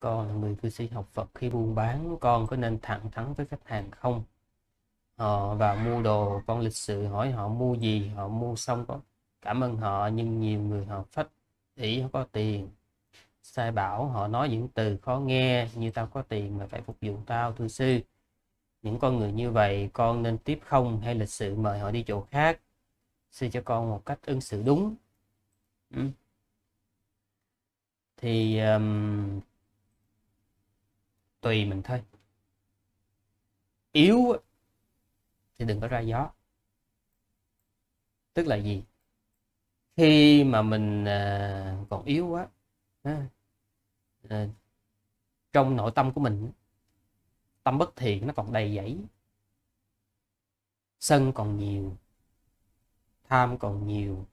con là người cư sĩ học Phật khi buôn bán con có nên thẳng thắn với khách hàng không họ ờ, vào mua đồ con lịch sự hỏi họ mua gì họ mua xong có cảm ơn họ nhưng nhiều người họ phách ý họ có tiền sai bảo họ nói những từ khó nghe như tao có tiền mà phải phục vụ tao thưa sư những con người như vậy con nên tiếp không hay lịch sự mời họ đi chỗ khác sư cho con một cách ứng xử đúng ừ. thì um, tùy mình thôi yếu thì đừng có ra gió tức là gì khi mà mình à, còn yếu quá à, trong nội tâm của mình tâm bất thiện nó còn đầy dẫy sân còn nhiều tham còn nhiều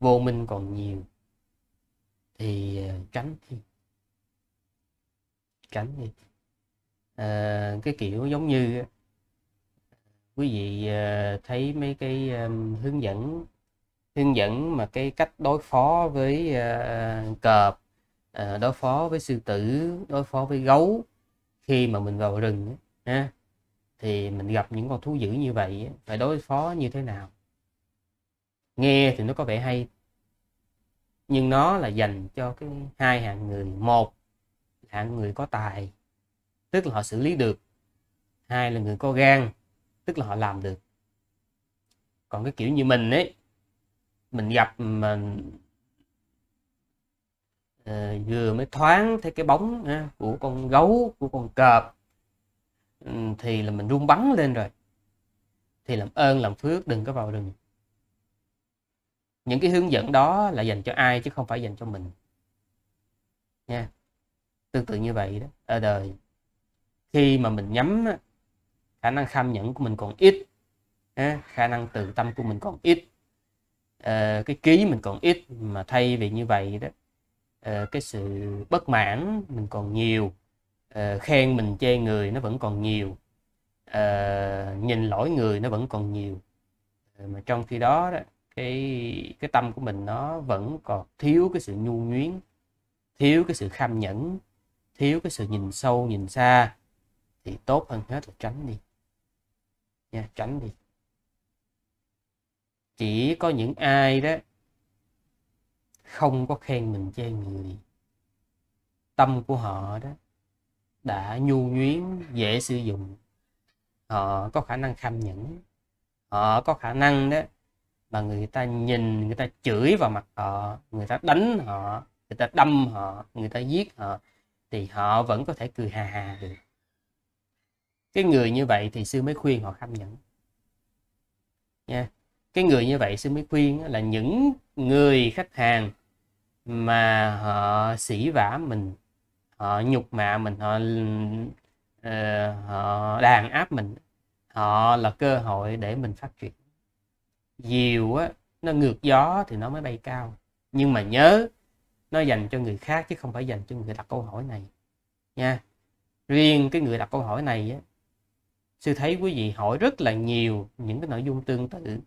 vô minh còn nhiều thì à, tránh thiên cảnh gì à, cái kiểu giống như ờ, quý vị ờ, thấy mấy cái hướng dẫn hướng dẫn mà cái cách đối phó với cọp đối phó với sư tử đối phó với gấu khi mà mình vào rừng ha thì mình gặp những con thú dữ như vậy phải đối phó như thế nào nghe thì nó có vẻ hay nhưng nó là dành cho cái hai hạng người một hạng người có tài tức là họ xử lý được hai là người có gan tức là họ làm được còn cái kiểu như mình ấy mình gặp mình uh, ờ, vừa mới thoáng thấy cái bóng uh, của con gấu của con cọp um, thì là mình run bắn lên rồi thì làm ơn làm phước đừng có vào rừng những cái hướng dẫn đó là dành cho ai chứ không phải dành cho mình nha tương tự như vậy đó ở ờ, đời khi mà mình nhắm khả năng kham nhẫn của mình còn ít khả năng tự tâm của mình còn ít ờ, cái ký mình còn ít mà thay vì như vậy đó ờ, cái sự bất mãn mình còn nhiều khen mình chê người nó vẫn còn nhiều nhìn lỗi người nó vẫn còn nhiều mà trong khi đó đó cái cái tâm của mình nó vẫn còn thiếu cái sự nhu nhuyến thiếu cái sự kham nhẫn thiếu cái sự nhìn sâu nhìn xa thì tốt hơn hết là tránh đi nha tránh đi chỉ có những ai đó không có khen mình chê người tâm của họ đó đã nhu nhuyến dễ sử dụng họ có khả năng kham nhẫn họ có khả năng đó mà người ta nhìn người ta chửi vào mặt họ người ta đánh họ người ta đâm họ người ta giết họ thì họ vẫn có thể cười hà hà được cái người như vậy thì sư mới khuyên họ khâm nhẫn nha cái người như vậy sư mới khuyên là những người khách hàng mà họ sỉ vả mình họ nhục mạ mình họ uh, họ đàn áp mình họ là cơ hội để mình phát triển diều á nó ngược gió thì nó mới bay cao nhưng mà nhớ nó dành cho người khác chứ không phải dành cho người đặt câu hỏi này nha riêng cái người đặt câu hỏi này á, sư thấy quý vị hỏi rất là nhiều những cái nội dung tương tự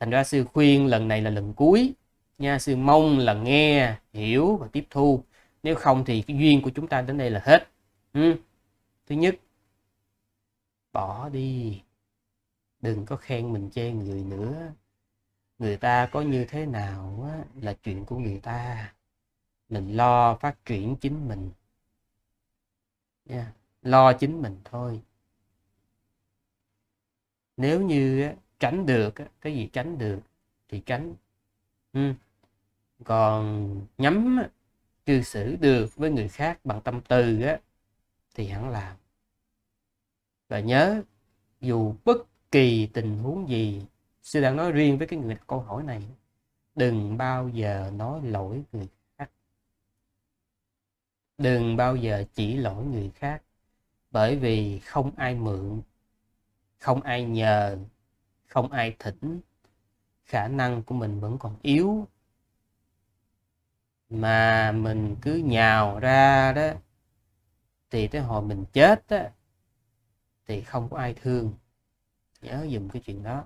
thành ra sư khuyên lần này là lần cuối nha sư mong là nghe hiểu và tiếp thu nếu không thì cái duyên của chúng ta đến đây là hết ừ. thứ nhất bỏ đi đừng có khen mình chê người nữa người ta có như thế nào á, là chuyện của người ta mình lo phát triển chính mình yeah. lo chính mình thôi nếu như tránh được cái gì tránh được thì tránh ừ. còn nhắm cư xử được với người khác bằng tâm từ á thì hẳn làm và nhớ dù bất kỳ tình huống gì sư đang nói riêng với cái người câu hỏi này đừng bao giờ nói lỗi người khác đừng bao giờ chỉ lỗi người khác bởi vì không ai mượn không ai nhờ không ai thỉnh khả năng của mình vẫn còn yếu mà mình cứ nhào ra đó thì tới hồi mình chết á thì không có ai thương nhớ dùm cái chuyện đó